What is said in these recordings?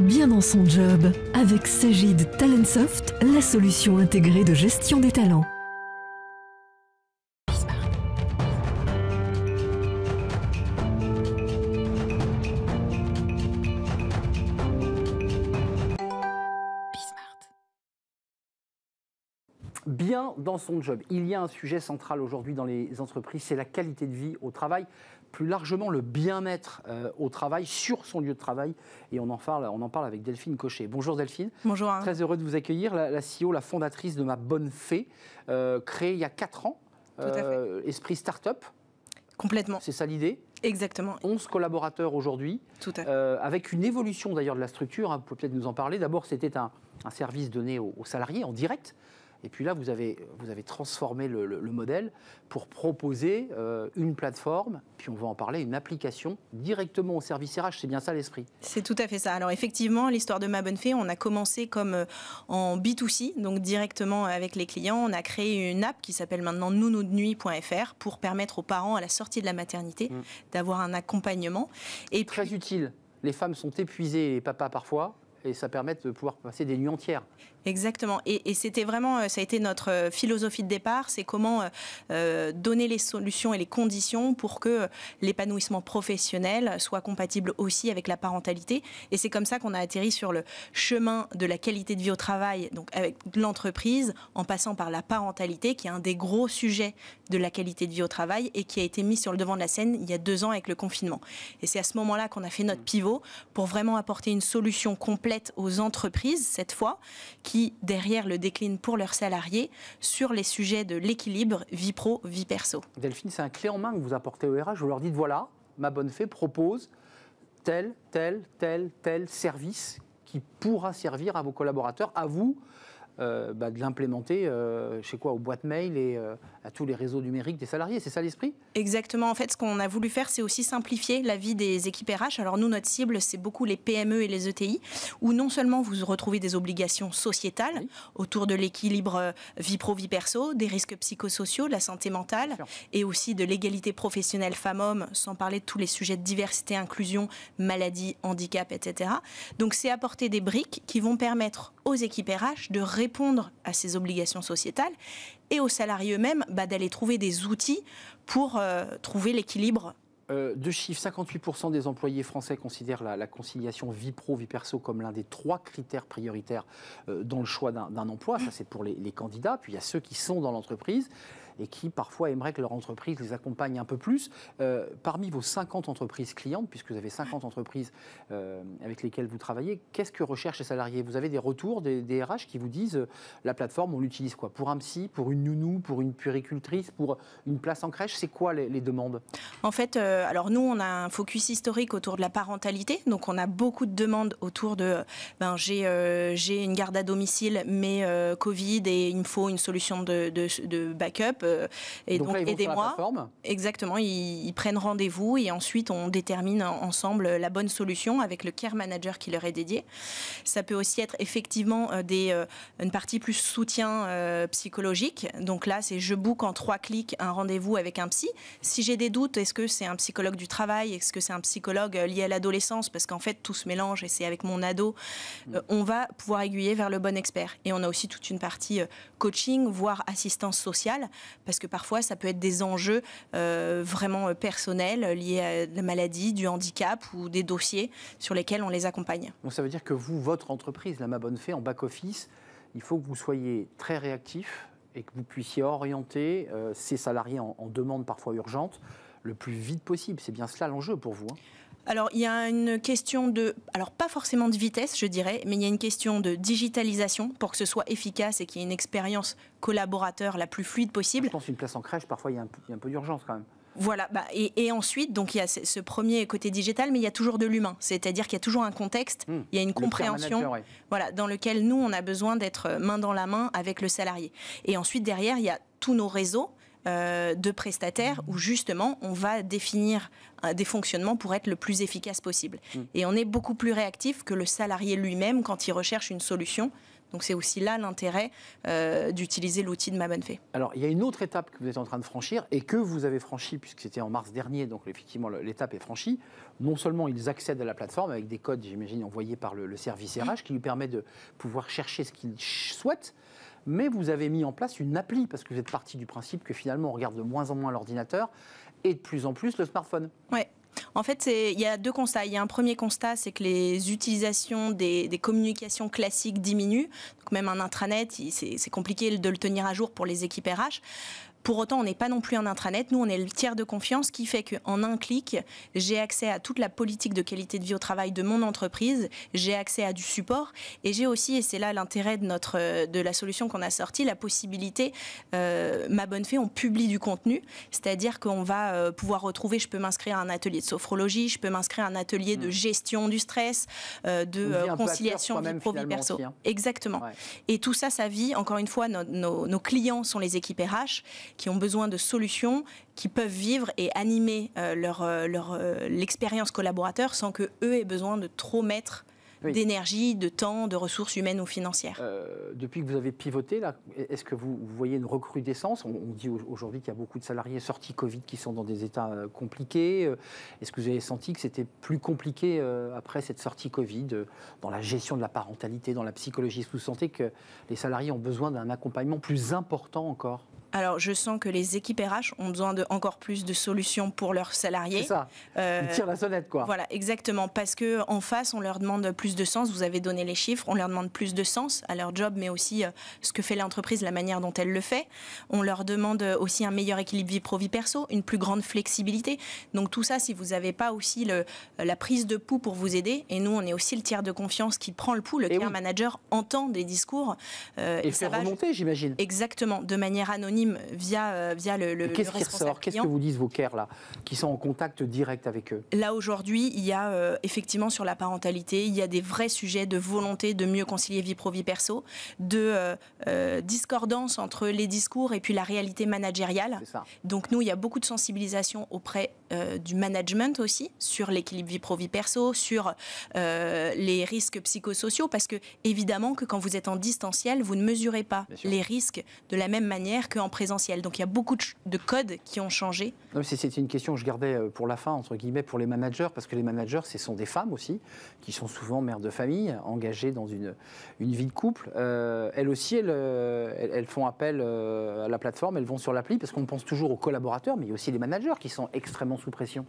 bien dans son job avec Sagid Talentsoft, la solution intégrée de gestion des talents. bien dans son job. Il y a un sujet central aujourd'hui dans les entreprises, c'est la qualité de vie au travail plus largement le bien-être euh, au travail, sur son lieu de travail. Et on en parle, on en parle avec Delphine Cochet. Bonjour Delphine. Bonjour. Très heureux de vous accueillir. La, CEO, la fondatrice de Ma Bonne Fée, euh, créée il y a 4 ans. Tout euh, Esprit start-up. Complètement. C'est ça l'idée Exactement. 11 collaborateurs aujourd'hui. Tout à fait. avec une évolution d'ailleurs de la structure, hein, vous pouvez peut-être nous en parler. D'abord, c'était un, service donné aux, salariés en direct. Et puis là, vous avez, vous avez transformé le, modèle pour proposer euh, une plateforme, puis on va en parler, une application directement au service RH. C'est bien ça l'esprit. C'est tout à fait ça. Alors effectivement, l'histoire de Ma Bonne Fée, on a commencé comme euh, en B2C, donc directement avec les clients. On a créé une app qui s'appelle maintenant nounoudenuit.fr pour permettre aux parents à la sortie de la maternité mm. d'avoir un accompagnement. Et Très utile. Les femmes sont épuisées, les papas parfois, et ça permet de pouvoir passer des nuits entières. Exactement. Et, c'était vraiment, euh, ça a été notre euh, philosophie de départ, c'est comment euh, donner les solutions et les conditions pour que l'épanouissement professionnel soit compatible aussi avec la parentalité. Et c'est comme ça qu'on a atterri sur le chemin de la qualité de vie au travail, donc avec l'entreprise, en passant par la parentalité, qui est un des gros sujets de la qualité de vie au travail et qui a été mis sur le devant de la scène il y a deux ans avec le confinement. Et c'est à ce moment-là qu'on a fait notre mm. pivot pour vraiment apporter une solution complète aux entreprises, cette fois, qui qui, derrière, le déclinent pour leurs salariés sur les sujets de l'équilibre vie pro, vie perso. Delphine, c'est un clé en main que vous apportez au RH. Vous leur dites voilà, ma bonne fée propose tel, tel, tel, tel service qui pourra servir à vos collaborateurs, à vous, euh, bah, de l'implémenter, euh, chez quoi, aux boîtes mail et euh, à tous les réseaux numériques des salariés. C'est ça l'esprit Exactement. En fait, ce qu'on a voulu faire, c'est aussi simplifier la vie des équipes RH. Alors nous, notre cible, c'est beaucoup les PME et les ETI, où non seulement vous retrouvez des obligations sociétales autour de l'équilibre vie pro-vie perso, des risques psychosociaux, de la santé mentale, et aussi de l'égalité professionnelle femmes-hommes, sans parler de tous les sujets de diversité, inclusion, maladie, handicap, etc. Donc c'est apporter des briques qui vont permettre aux équipes RH de ré répondre à ses obligations sociétales et aux salariés eux-mêmes bah, d'aller trouver des outils pour euh, trouver l'équilibre euh, deux chiffres, 58% des employés français considèrent la, conciliation vie pro-vie perso comme l'un des trois critères prioritaires euh, dans le choix d'un emploi. Ça, c'est pour les, les, candidats. Puis il y a ceux qui sont dans l'entreprise et qui parfois aimeraient que leur entreprise les accompagne un peu plus. Euh, parmi vos 50 entreprises clientes, puisque vous avez 50 entreprises euh, avec lesquelles vous travaillez, qu'est-ce que recherchent les salariés Vous avez des retours des, RH qui vous disent euh, la plateforme, on l'utilise quoi Pour un psy, pour une nounou, pour une puéricultrice, pour une place en crèche C'est quoi les, demandes En fait, alors nous, on a un focus historique autour de la parentalité, donc on a beaucoup de demandes autour de ben, j'ai une garde à domicile, mais Covid et il me faut une solution de, de backup. Euh, et donc, aidez-moi. Exactement, ils, prennent rendez-vous et ensuite on détermine ensemble la bonne solution avec le care manager qui leur est dédié. Ça peut aussi être effectivement euh, des, euh, une partie plus soutien psychologique. Donc là, c'est je book en trois clics un rendez-vous avec un psy. Si j'ai des doutes, est-ce que c'est un psychologue du travail Est-ce que c'est un psychologue lié à l'adolescence Parce qu'en fait, tout se mélange et c'est avec mon ado. Mm. on va pouvoir aiguiller vers le bon expert. Et on a aussi toute une partie coaching, voire assistance sociale parce que parfois ça peut être des enjeux euh, vraiment euh, personnels euh, liés à la maladie, du handicap ou des dossiers sur lesquels on les accompagne. Donc ça veut dire que vous, votre entreprise, la Ma Bonne Fée, en back-office, il faut que vous soyez très réactif et que vous puissiez orienter ces salariés en, demande parfois urgente le plus vite possible. C'est bien cela l'enjeu pour vous. Hein alors, il y a une question de, alors pas forcément de vitesse, je dirais, mais il y a une question de digitalisation pour que ce soit efficace et qu'il y ait une expérience collaborateur la plus fluide possible. Je pense une place en crèche, parfois il y a un, peu, d'urgence quand même. Voilà, bah, et, ensuite, donc il y a ce premier côté digital, mais il y a toujours de l'humain, c'est-à-dire qu'il y a toujours un contexte, hmm. il y a une compréhension, voilà, dans lequel nous on a besoin d'être euh, main dans la main avec le salarié. Et ensuite derrière, il y a tous nos réseaux, euh, de prestataires où justement on va définir euh, des fonctionnements pour être le plus efficace possible. Mm. Et on est beaucoup plus réactif que le salarié lui-même quand il recherche une solution. Donc c'est aussi là l'intérêt euh, d'utiliser l'outil de Ma Bonne Fée. Alors il y a une autre étape que vous êtes en train de franchir et que vous avez franchie puisque c'était en mars dernier, donc effectivement l'étape est franchie. Non seulement ils accèdent à la plateforme avec des codes, j'imagine, envoyés par le, le service RH qui lui permet de pouvoir chercher ce qu'ils souhaitent, mais vous avez mis en place une appli, parce que vous êtes parti du principe que finalement on regarde de moins en moins l'ordinateur et de plus en plus le smartphone. Oui. En fait, il y a deux constats. Il y a un premier constat, c'est que les utilisations des, communications classiques diminuent. Donc même un intranet, c'est compliqué de le tenir à jour pour les équipes RH. Pour autant, on n'est pas non plus un intranet. Nous, on est le tiers de confiance qui fait qu'en un clic, j'ai accès à toute la politique de qualité de vie au travail de mon entreprise, j'ai accès à du support et j'ai aussi, et c'est là l'intérêt de, notre, de la solution qu'on a sortie, la possibilité, euh, ma bonne fée, on publie du contenu, c'est-à-dire qu'on va euh, pouvoir retrouver, je peux m'inscrire à un atelier de sophrologie, je peux m'inscrire à un atelier de mm. gestion du stress, euh, de conciliation vie pro-vie perso. Hein. Exactement. Et tout ça, ça vit, encore une fois, nos, nos clients sont les équipes RH qui ont besoin de solutions qui peuvent vivre et animer euh, leur, euh, leur euh, l'expérience collaborateur sans que eux aient besoin de trop mettre d'énergie, de temps, de ressources humaines ou financières. depuis que vous avez pivoté, là, est-ce que vous, voyez une recrudescence on, dit aujourd'hui qu'il y a beaucoup de salariés sortis Covid qui sont dans des états compliqués. Est-ce que vous avez senti que c'était plus compliqué après cette sortie Covid dans la gestion de la parentalité, dans la psychologie Est-ce que vous sentez que les salariés ont besoin d'un accompagnement plus important encore alors, je sens que les équipes RH ont besoin de encore plus de solutions pour leurs salariés. C'est ça. Euh, Ils la sonnette, quoi. Voilà, exactement. Parce que en face, on leur demande plus de sens. Vous avez donné les chiffres. On leur demande plus de sens à leur job, mais aussi euh, ce que fait l'entreprise, la manière dont elle le fait. On leur demande aussi un meilleur équilibre vie pro vie perso, une plus grande flexibilité. Donc tout ça, si vous n'avez pas aussi la prise de pouls pour vous aider. Et nous, on est aussi le tiers de confiance qui prend le pouls. Le tiers manager entend des discours euh, et, remonter, j'imagine. Exactement, de manière anonyme via, euh, via le, le Qu'est-ce qui ressort Qu'est-ce que vous disent vos CARE, là, qui sont en contact direct avec eux Là, aujourd'hui, il y a euh, effectivement sur la parentalité, il y a des vrais sujets de volonté de mieux concilier vie pro-vie perso, de euh, discordance entre les discours et puis la réalité managériale. Donc nous, il y a beaucoup de sensibilisation auprès du management aussi, sur l'équilibre vie pro-vie perso, sur les risques psychosociaux, parce que évidemment que quand vous êtes en distanciel, vous ne mesurez pas les risques de la même manière qu'en présentiel. Donc il y a beaucoup de, codes qui ont changé. C'est une question que je gardais euh, pour la fin, entre guillemets, pour les managers, parce que les managers, ce sont des femmes aussi, qui sont souvent mères de famille, engagées dans une, une vie de couple. Euh, elles aussi, euh, elles, elles, font appel à la plateforme, elles vont sur l'appli, parce qu'on pense toujours aux collaborateurs, mais il y a aussi des managers qui sont extrêmement sous pression.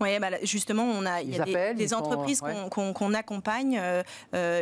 Oui, bah justement, on a, il y a des, entreprises qu'on accompagne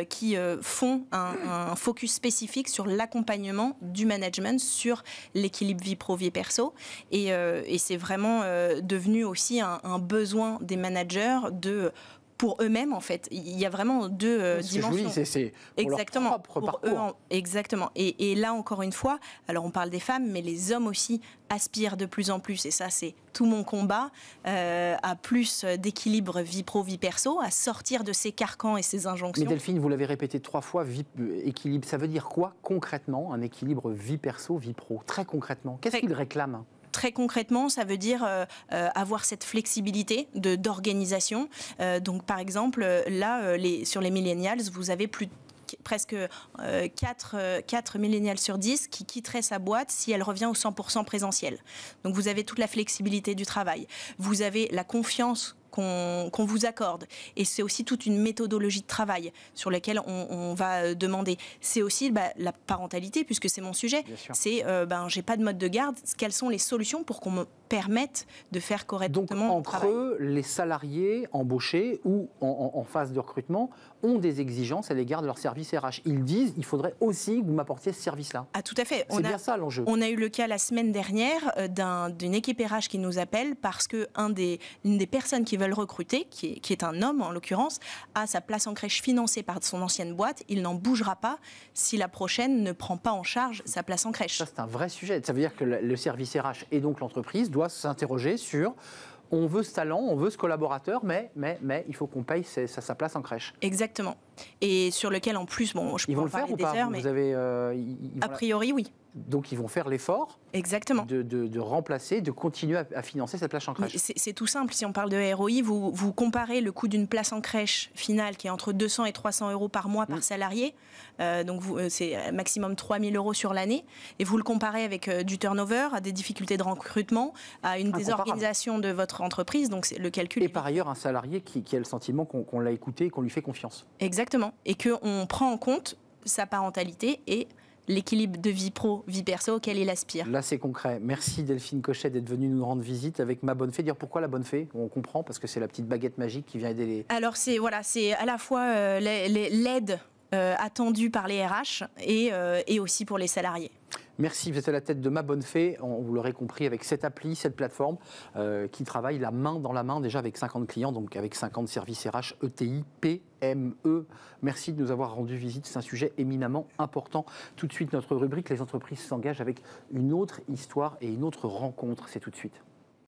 qui font un, un focus spécifique sur l'accompagnement du management, sur l'équilibre vie pro-vie perso. Euh, et, c'est vraiment euh, devenu aussi un besoin des managers de pour eux-mêmes, en fait. Il y a vraiment deux euh, dimensions. c'est exactement, leur propre pour exactement. Et, là, encore une fois, alors on parle des femmes, mais les hommes aussi aspirent de plus en plus, et ça, c'est tout mon combat, euh, à plus d'équilibre vie pro-vie perso, à sortir de ces carcans et ces injonctions. Mais Delphine, vous l'avez répété trois fois, euh, équilibre, ça veut dire quoi concrètement, un équilibre vie perso-vie pro Très concrètement, qu'est-ce qu'ils réclament très concrètement, ça veut dire euh, euh, avoir cette flexibilité de, d'organisation. Euh, donc, par exemple, là, sur les millennials, vous avez presque 4, 4 sur 10 qui quitteraient sa boîte si elle revient au 100% présentiel. Donc vous avez toute la flexibilité du travail. Vous avez la confiance qu'on vous accorde. Et c'est aussi toute une méthodologie de travail sur laquelle on, va euh, demander. C'est aussi bah, la parentalité, puisque c'est mon sujet. C'est, euh, ben, j'ai pas de mode de garde. Quelles sont les solutions pour qu'on permettent de faire correctement Donc, entre eux, les salariés embauchés ou en, phase de recrutement ont des exigences à l'égard de leur service RH. Ils disent il faudrait aussi que vous m'apportiez ce service-là. Ah, tout à fait. C'est bien ça l'enjeu. On a eu le cas la semaine dernière euh, d'une équipe RH qui nous appelle parce que des, des personnes qui veulent recruter, qui est, qui est un homme en l'occurrence, a sa place en crèche financée par son ancienne boîte. Il n'en bougera pas si la prochaine ne prend pas en charge sa place en crèche. Ça, c'est un vrai sujet. Ça veut dire que le service RH et donc l'entreprise doit s'interroger sur on veut ce talent, on veut ce collaborateur, mais, mais, mais il faut qu'on paye sa, sa place en crèche. Exactement et sur lequel en plus, bon, je ils vont le faire ou pas mais Vous avez, euh, a priori, oui. Donc ils vont faire l'effort Exactement. De, remplacer, de continuer à, financer cette place en crèche. C'est tout simple. Si on parle de ROI, vous, vous comparez le coût d'une place en crèche finale qui est entre 200 et 300 euros par mois par mm. salarié, euh, donc euh, c'est maximum 3000 euros sur l'année, et vous le comparez avec du turnover, à des difficultés de recrutement, à une désorganisation de votre entreprise, donc le calcul. Et par ailleurs, un salarié qui, a le sentiment qu'on l'a écouté et qu'on lui fait confiance. Exactement. Exactement. Et qu'on prend en compte sa parentalité et l'équilibre de vie pro, vie perso auquel il aspire. Là, c'est concret. Merci Delphine Cochet d'être venue nous rendre visite avec ma bonne fée. Dire pourquoi la bonne fée On comprend parce que c'est la petite baguette magique qui vient aider les. Alors c'est voilà, à la fois euh, l'aide euh, attendu par les RH euh, et, aussi pour les salariés. Merci, vous êtes à la tête de Ma Bonne Fée, on, vous l'aurez compris, avec cette appli, cette plateforme euh, qui travaille la main dans la main déjà avec 50 clients, donc avec 50 services RH, ETI, PME. Merci de nous avoir rendu visite, c'est un sujet éminemment important. Tout de suite, notre rubrique, les entreprises s'engagent avec une autre histoire et une autre rencontre, c'est tout de suite.